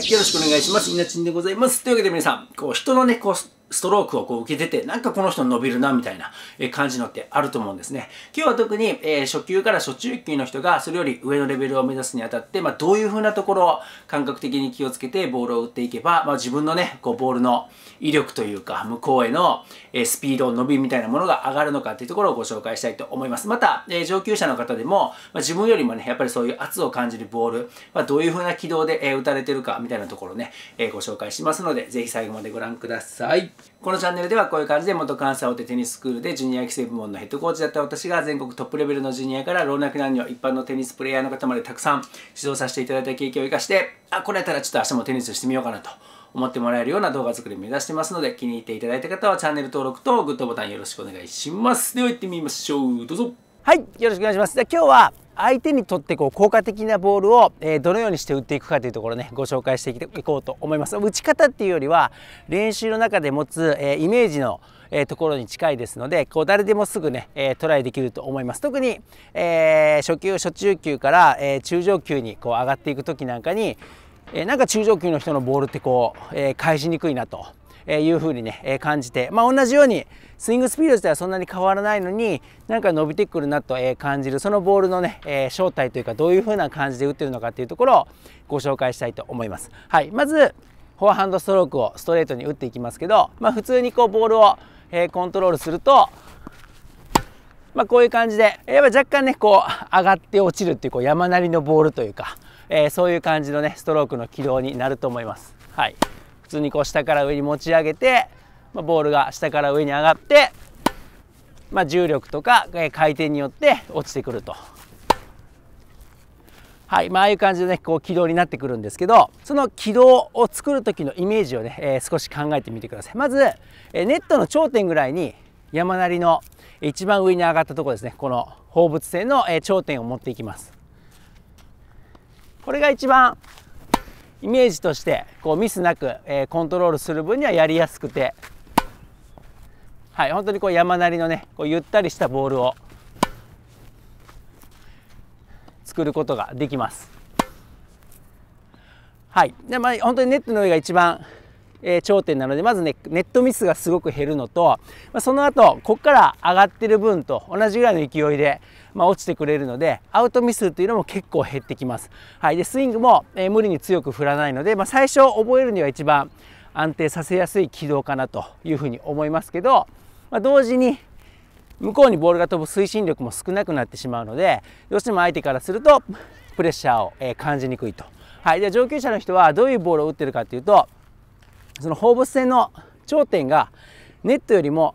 はい、よろしくお願いします。イなちんでございます。というわけで皆さん、こう、人のね、こう、ストロークをこう受けてて、なんかこの人伸びるなみたいな感じのってあると思うんですね。今日は特に、えー、初級から初中級の人がそれより上のレベルを目指すにあたって、まあ、どういう風なところを感覚的に気をつけてボールを打っていけば、まあ、自分のね、こうボールの威力というか、向こうへの、えスピード、伸びみたいなものが上がるのかっていうところをご紹介したいと思います。また、えー、上級者の方でも、まあ、自分よりもね、やっぱりそういう圧を感じるボール、まどういう風な軌道で、え打たれてるかみたいなところね、えー、ご紹介しますので、ぜひ最後までご覧ください。このチャンネルではこういう感じで元関西大手テニススクールでジュニア育成部門のヘッドコーチだった私が全国トップレベルのジュニアから老若男女一般のテニスプレイヤーの方までたくさん指導させていただいた経験を生かしてあこれやったらちょっと明日もテニスしてみようかなと思ってもらえるような動画作りを目指してますので気に入っていただいた方はチャンネル登録とグッドボタンよろしくお願いしますでは行ってみましょうどうぞはいよろしくお願いしますじゃ今日は相手にとってこう効果的なボールを、えどのようにして打っていくかというところねご紹介していこうと思います打ち方っていうよりは練習の中で持つ、えイメージのえところに近いですのでこう誰でもすぐね、えトライできると思います特に、えー、初級初中級から、え中上級にこう上がっていく時なんかに、えなんか中上級の人のボールってこう、え返しにくいなとえいうふうにね、え感じて、まあ、同じようにスイングスピード自体はそんなに変わらないのになんか伸びてくるなと、え感じるそのボールのね、え正体というかどういうふうな感じで打ってるのかっていうところをご紹介したいと思います。はい、まずフォアハンドストロークをストレートに打っていきますけど、まあ、普通にこうボールを、えコントロールするとまあ、こういう感じでやっぱ若干ねこう上がって落ちるっていうこう山なりのボールというか、えー、そういう感じのねストロークの軌道になると思います。はい普通にこう下から上に持ち上げて、まあ、ボールが下から上に上がって、まあ、重力とか回転によって落ちてくると。はいまあ、ああいう感じでねこう軌道になってくるんですけどその軌道を作る時のイメージをね、えー、少し考えてみてくださいまず、えー、ネットの頂点ぐらいに山なりの一番上に上がったところですねこの放物線の頂点を持っていきますこれが一番イメージとしてこうミスなく、えー、コントロールする分にはやりやすくて、はい、本当にこう山なりのねこうゆったりしたボールを作ることができます。はいでまあ、本当にネットの上が一番え頂点なのでまずねネットミスがすごく減るのと、まその後ここから上がってる分と同じぐらいの勢いで、ま落ちてくれるのでアウトミスというのも結構減ってきます、はい、でスイングも、え無理に強く振らないので、ま最初覚えるには一番安定させやすい軌道かなというふうに思いますけど、ま同時に向こうにボールが飛ぶ推進力も少なくなってしまうのでどうしても相手からするとプレッシャーを感じにくいと。はい、で上級者の人はどういうボールを打ってるかというとその放物線の頂点がネットよりも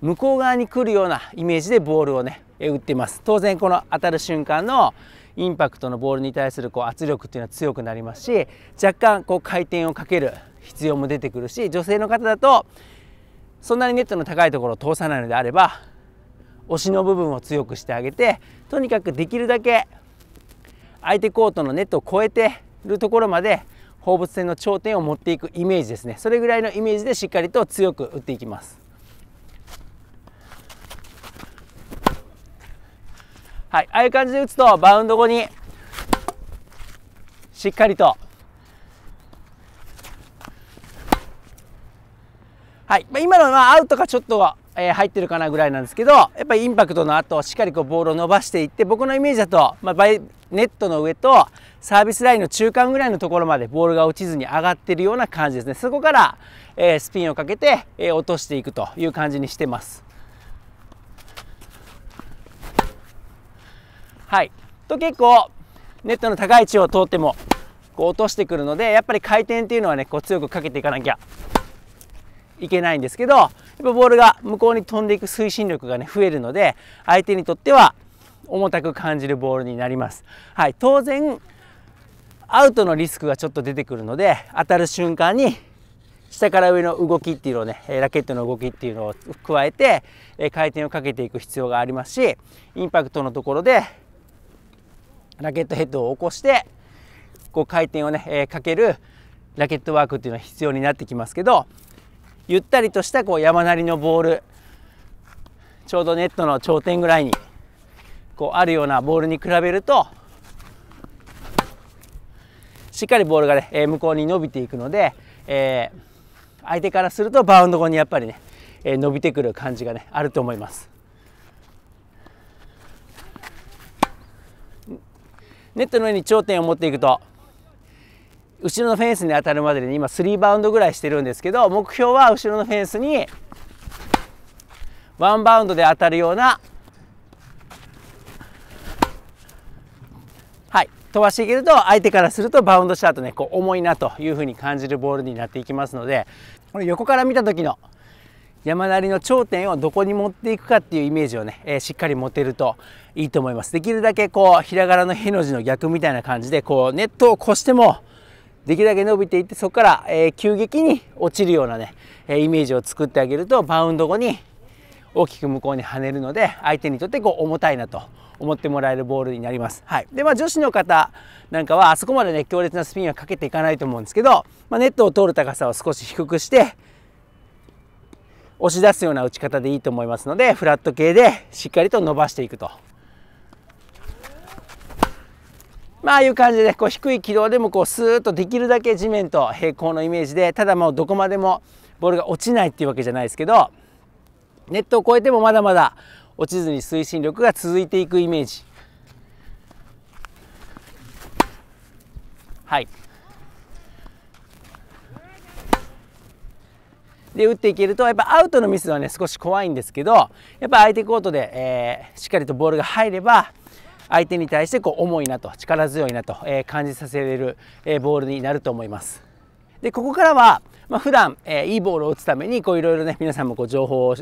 向こう側に来るようなイメージでボールをね打っています当然この当たる瞬間のインパクトのボールに対するこう圧力っていうのは強くなりますし若干こう回転をかける必要も出てくるし女性の方だとそんなにネットの高いところを通さないのであれば押しの部分を強くしてあげてとにかくできるだけ相手コートのネットを越えてるところまで放物線の頂点を持っていくイメージですねそれぐらいのイメージでしっかりと強く打っていきますはいああいう感じで打つとバウンド後にしっかりとはい、まあ、今のはアウトかちょっとえー、入ってるかなぐらいなんですけどやっぱりインパクトの後しっかりこうボールを伸ばしていって僕のイメージだと、まあ、バイネットの上とサービスラインの中間ぐらいのところまでボールが落ちずに上がってるような感じですねそこから、えー、スピンをかけて、えー、落としていくという感じにしてます。はいと結構ネットの高い位置を通ってもこう落としてくるのでやっぱり回転っていうのはねこう強くかけていかなきゃいけないんですけどやっぱボールが向こうに飛んでいく推進力がね増えるので相手にとっては重たく感じるボールになります。はい、当然アウトのリスクがちょっと出てくるので当たる瞬間に下から上の動きっていうのをねラケットの動きっていうのを加えて回転をかけていく必要がありますしインパクトのところでラケットヘッドを起こしてこう回転をねかけるラケットワークっていうのは必要になってきますけどゆったりとしたこう山なりのボールちょうどネットの頂点ぐらいにこうあるようなボールに比べるとしっかりボールがね、え向こうに伸びていくので、えー、相手からするとバウンド後にやっぱりね、え伸びてくる感じがねあると思います。ネットの上に頂点を持っていくと後ろのフェンスに当たるまでに今3バウンドぐらいしてるんですけど目標は後ろのフェンスにワンバウンドで当たるようなはい飛ばしていけると相手からするとバウンドした後ねこう重いなというふうに感じるボールになっていきますのでこの横から見た時の山なりの頂点をどこに持っていくかっていうイメージをね、えー、しっかり持てるといいと思いますできるだけこうひらがのへの字の逆みたいな感じでこうネットを越してもできるだけ伸びていってそこから、え急激に落ちるようなね、えイメージを作ってあげるとバウンド後に大きく向こうに跳ねるので相手にとってこう重たいなと思ってもらえるボールになります。はい、でまあ女子の方なんかはあそこまでね強烈なスピンはかけていかないと思うんですけど、まあ、ネットを通る高さを少し低くして押し出すような打ち方でいいと思いますのでフラット系でしっかりと伸ばしていくと。まあいう感じでこう低い軌道でもこうスーッとできるだけ地面と平行のイメージでただもうどこまでもボールが落ちないっていうわけじゃないですけどネットを越えてもまだまだ落ちずに推進力が続いていくイメージはいで打っていけるとやっぱアウトのミスはね少し怖いんですけどやっぱ相手コートで、えー、しっかりとボールが入れば相手に対してこう重いなと力強いなと、え感じさせれる、えボールになると思います。でここからは、まあ、普段、えいいボールを打つためにいろいろね皆さんもこう情報を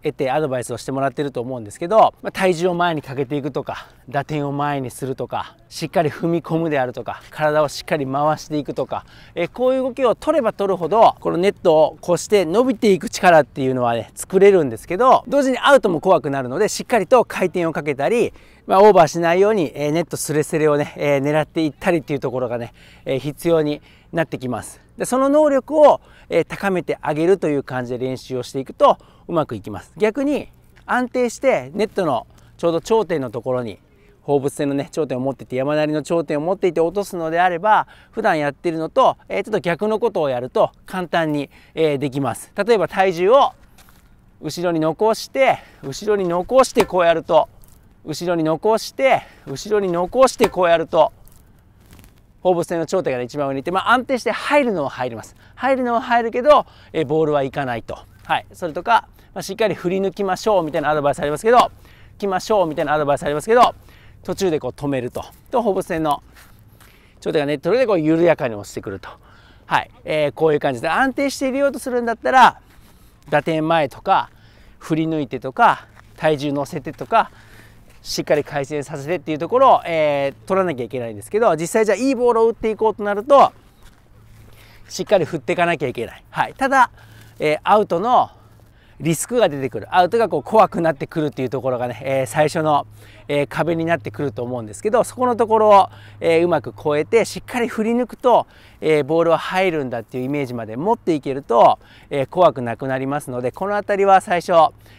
得てアドバイスをしてもらってると思うんですけど、まあ、体重を前にかけていくとか打点を前にするとかしっかり踏み込むであるとか体をしっかり回していくとか、えこういう動きを取れば取るほどこのネットを越して伸びていく力っていうのはね作れるんですけど同時にアウトも怖くなるのでしっかりと回転をかけたりまあ、オーバーしないように、えネットすれすれをね、え狙っていったりっていうところがね、え必要になってきますでその能力を、え高めてあげるという感じで練習をしていくとうまくいきます逆に安定してネットのちょうど頂点のところに放物線のね頂点を持ってて山なりの頂点を持っていて落とすのであれば普段やってるのと、えちょっと逆のことをやると簡単に、えできます例えば体重を後ろに残して後ろに残してこうやると後ろに残して後ろに残してこうやると放物線の頂点が、一番上にいて、まあ、安定して入るのは入ります入るのは入るけど、えボールはいかないと、はい、それとか、まあ、しっかり振り抜きましょうみたいなアドバイスありますけど来ましょうみたいなアドバイスありますけど途中でこう止めるとと放物線の頂点がネットでこう緩やかに落ちてくると、はいえー、こういう感じで安定していれようとするんだったら打点前とか振り抜いてとか体重乗せてとかしっかり回善させてっていうところを、えー、取らなきゃいけないんですけど実際じゃあいいボールを打っていこうとなるとしっかり振っていかなきゃいけない、はい、ただ、えー、アウトのリスクが出てくるアウトがこう怖くなってくるっていうところがね、えー、最初の、えー、壁になってくると思うんですけどそこのところを、えー、うまく越えてしっかり振り抜くと、えボールは入るんだっていうイメージまで持っていけると、え怖くなくなりますのでこの辺りは最初、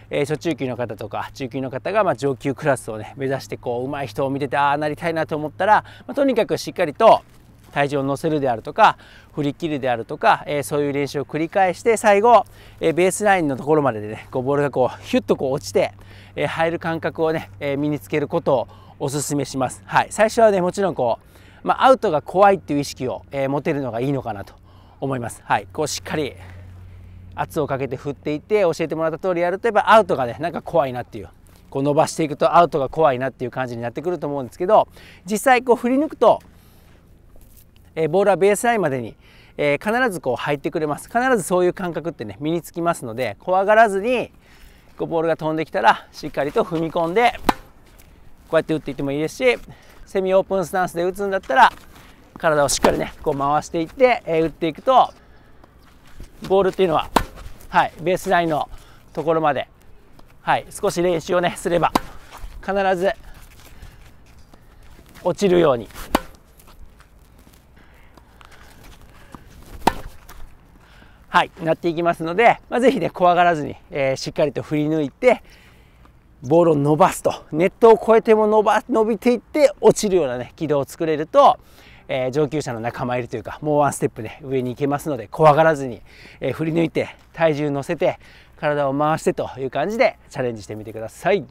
え初中級の方とか中級の方が、ま上級クラスをね目指してこう上手い人を見ててああなりたいなと思ったら、まあ、とにかくしっかりと体重を乗せるであるとか振り切るであるとか、えー、そういう練習を繰り返して最後、えー、ベースラインのところまででねこうボールがこうヒュッとこう落ちて、えー、入る感覚をね、え身につけることをおすすめします。はい、最初はねもちろんこう、まあ、アウトが怖いっていう意識を、え持てるのがいいのかなと思います。はい、こうしっかり圧をかけて振っていって教えてもらった通りやるとやっぱアウトがねなんか怖いなっていうこう伸ばしていくとアウトが怖いなっていう感じになってくると思うんですけど実際こう振り抜くとえボールはベースラインまでに、え必ずこう入ってくれます必ずそういう感覚ってね身につきますので怖がらずにこうボールが飛んできたらしっかりと踏み込んでこうやって打っていってもいいですしセミオープンスタンスで打つんだったら体をしっかりねこう回していって、え打っていくとボールっていうのは、はい、ベースラインのところまで、はい、少し練習をねすれば必ず落ちるようにはい、なっていきますので、まあ、ぜひね、怖がらずに、えー、しっかりと振り抜いて、ボールを伸ばすと、ネットを越えても伸ば伸びていって、落ちるようなね、軌道を作れると、えー、上級者の仲間入りというか、もうワンステップね、上に行けますので、怖がらずに、えー、振り抜いて、体重乗せて、体を回してという感じでチャレンジしてみてください。